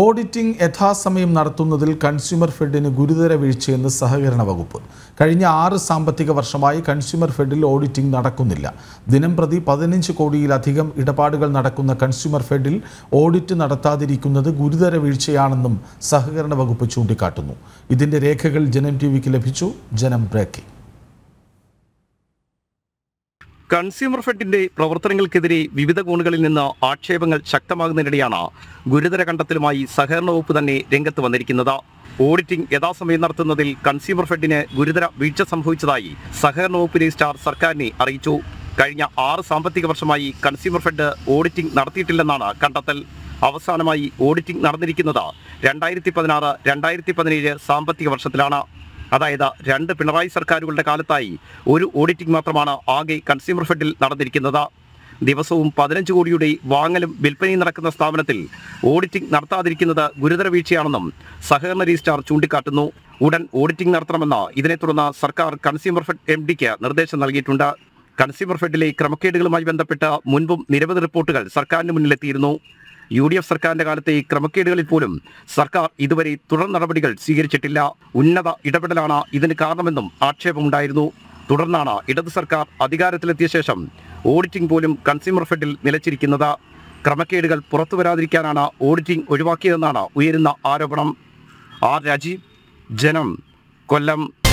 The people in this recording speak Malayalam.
ഓഡിറ്റിംഗ് യഥാസമയം നടത്തുന്നതിൽ കൺസ്യൂമർ ഫെഡിന് ഗുരുതര വീഴ്ചയെന്ന് സഹകരണ വകുപ്പ് കഴിഞ്ഞ ആറ് സാമ്പത്തിക വർഷമായി കൺസ്യൂമർ ഫെഡിൽ ഓഡിറ്റിംഗ് നടക്കുന്നില്ല ദിനം പ്രതി പതിനഞ്ച് കോടിയിലധികം ഇടപാടുകൾ നടക്കുന്ന കൺസ്യൂമർ ഫെഡിൽ ഓഡിറ്റ് നടത്താതിരിക്കുന്നത് ഗുരുതര വീഴ്ചയാണെന്നും സഹകരണ വകുപ്പ് ചൂണ്ടിക്കാട്ടുന്നു ഇതിൻ്റെ രേഖകൾ ജനം ടി ലഭിച്ചു ജനം ബ്രേക്കിംഗ് കൺസ്യൂമർ ഫെഡിന്റെ പ്രവർത്തനങ്ങൾക്കെതിരെ വിവിധ കോണുകളിൽ നിന്ന് ആക്ഷേപങ്ങൾ ശക്തമാകുന്നതിനിടെയാണ് ഗുരുതര കണ്ടെത്തലുമായി സഹകരണ വകുപ്പ് തന്നെ രംഗത്ത് വന്നിരിക്കുന്നത് ഓഡിറ്റിംഗ് യഥാസമയം നടത്തുന്നതിൽ കൺസ്യൂമർ ഫെഡിന് ഗുരുതര വീഴ്ച സംഭവിച്ചതായി സഹകരണ വകുപ്പ് രജിസ്ട്രാർ സർക്കാരിനെ അറിയിച്ചു കഴിഞ്ഞ ആറ് സാമ്പത്തിക വർഷമായി കൺസ്യൂമർ ഫെഡ് ഓഡിറ്റിംഗ് നടത്തിയിട്ടില്ലെന്നാണ് കണ്ടെത്തൽ അവസാനമായി ഓഡിറ്റിംഗ് നടന്നിരിക്കുന്നത് രണ്ടായിരത്തി പതിനാറ് രണ്ടായിരത്തി പതിനേഴ് സാമ്പത്തിക വർഷത്തിലാണ് അതായത് രണ്ട് പിണറായി സർക്കാരുകളുടെ കാലത്തായി ഒരു ഓഡിറ്റിംഗ് മാത്രമാണ് ആകെ കൺസ്യൂമർ ഫെഡിൽ നടന്നിരിക്കുന്നത് ദിവസവും പതിനഞ്ച് കോടിയുടെ വാങ്ങലും വിൽപ്പനയും നടക്കുന്ന സ്ഥാപനത്തിൽ ഓഡിറ്റിംഗ് നടത്താതിരിക്കുന്നത് ഗുരുതര വീഴ്ചയാണെന്നും സഹകരണ രജിസ്ട്രാർ ചൂണ്ടിക്കാട്ടുന്നു ഉടൻ ഓഡിറ്റിംഗ് നടത്തണമെന്ന് ഇതിനെ തുടർന്ന് സർക്കാർ കൺസ്യൂമർ ഫെഡ് എം ഡിക്ക് നിർദ്ദേശം നൽകിയിട്ടുണ്ട് കൺസ്യൂമർ ഫെഡിലെ ക്രമക്കേടുകളുമായി ബന്ധപ്പെട്ട് മുൻപും നിരവധി റിപ്പോർട്ടുകൾ സർക്കാരിന് മുന്നിലെത്തിയിരുന്നു യു ഡി എഫ് സർക്കാരിന്റെ കാലത്തെ ഈ ക്രമക്കേടുകളിൽ പോലും സർക്കാർ ഇതുവരെ തുടർ നടപടികൾ സ്വീകരിച്ചിട്ടില്ല ഉന്നത ഇടപെടലാണ് ഇതിന് കാരണമെന്നും ആക്ഷേപമുണ്ടായിരുന്നു തുടർന്നാണ് ഇടതു സർക്കാർ അധികാരത്തിലെത്തിയ ശേഷം ഓഡിറ്റിംഗ് പോലും കൺസ്യൂമർ ഫെഡിൽ നിലച്ചിരിക്കുന്നത് ക്രമക്കേടുകൾ പുറത്തു വരാതിരിക്കാനാണ് ഓഡിറ്റിംഗ് ഒഴിവാക്കിയതെന്നാണ് ഉയരുന്ന ആരോപണം ആർ രാജീവ് ജനം കൊല്ലം